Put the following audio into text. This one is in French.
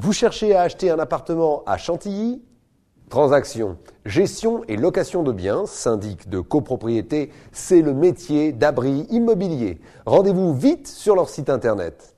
Vous cherchez à acheter un appartement à Chantilly Transaction, gestion et location de biens, syndic de copropriété, c'est le métier d'abri immobilier. Rendez-vous vite sur leur site internet